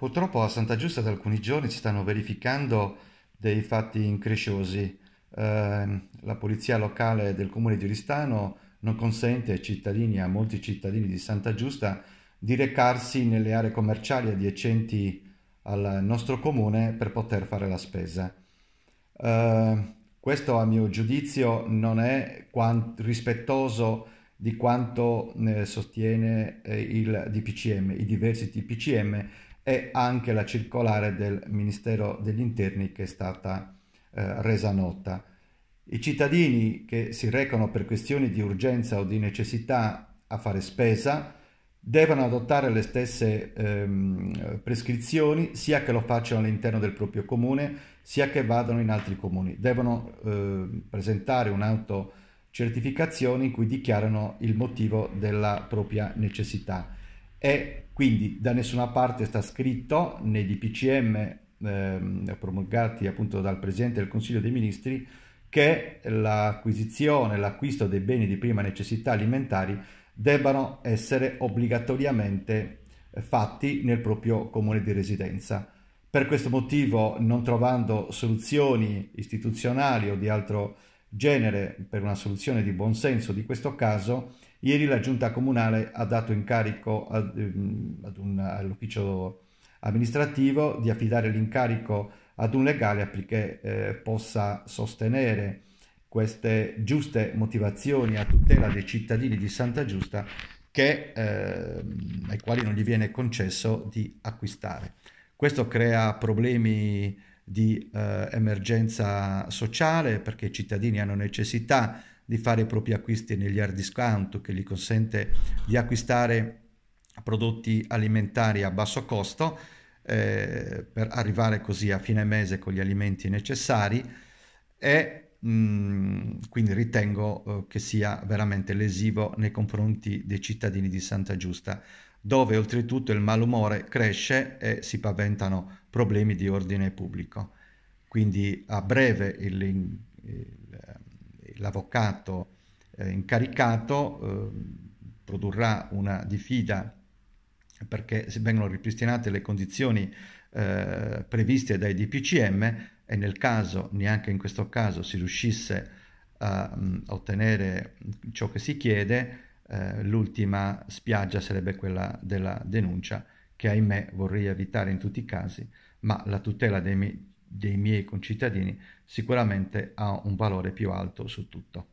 Purtroppo a Santa Giusta da alcuni giorni si stanno verificando dei fatti incresciosi. Eh, la polizia locale del comune di Oristano non consente ai cittadini, a molti cittadini di Santa Giusta, di recarsi nelle aree commerciali adiacenti al nostro comune per poter fare la spesa. Eh, questo a mio giudizio non è quant- rispettoso di quanto eh, sostiene eh, il DPCM, i diversi DPCM e anche la circolare del Ministero degli Interni che è stata eh, resa nota. I cittadini che si recano per questioni di urgenza o di necessità a fare spesa devono adottare le stesse ehm, prescrizioni sia che lo facciano all'interno del proprio comune sia che vadano in altri comuni. Devono eh, presentare un'autocertificazione in cui dichiarano il motivo della propria necessità e quindi da nessuna parte sta scritto nei DPCM eh, promulgati appunto dal Presidente del Consiglio dei Ministri che l'acquisizione, l'acquisto dei beni di prima necessità alimentari debbano essere obbligatoriamente fatti nel proprio comune di residenza. Per questo motivo, non trovando soluzioni istituzionali o di altro tipo, genere per una soluzione di buonsenso di questo caso, ieri la giunta comunale ha dato incarico ehm, all'ufficio amministrativo di affidare l'incarico ad un legale affinché eh, possa sostenere queste giuste motivazioni a tutela dei cittadini di Santa Giusta che, eh, ai quali non gli viene concesso di acquistare. Questo crea problemi di eh, emergenza sociale perché i cittadini hanno necessità di fare i propri acquisti negli hard discount che gli consente di acquistare prodotti alimentari a basso costo eh, per arrivare così a fine mese con gli alimenti necessari e Mm, quindi ritengo eh, che sia veramente lesivo nei confronti dei cittadini di Santa Giusta, dove oltretutto il malumore cresce e si paventano problemi di ordine pubblico. Quindi a breve il, il, eh, l'avvocato eh, incaricato produrrà una diffida perché se vengono ripristinate le condizioni previste dai DPCM e nel caso, neanche in questo caso, si riuscisse a mh, mm, ottenere ciò che si chiede, eh, l'ultima spiaggia sarebbe quella della denuncia, che ahimè vorrei evitare in tutti i casi, ma la tutela dei, mie dei miei concittadini sicuramente ha un valore più alto su tutto.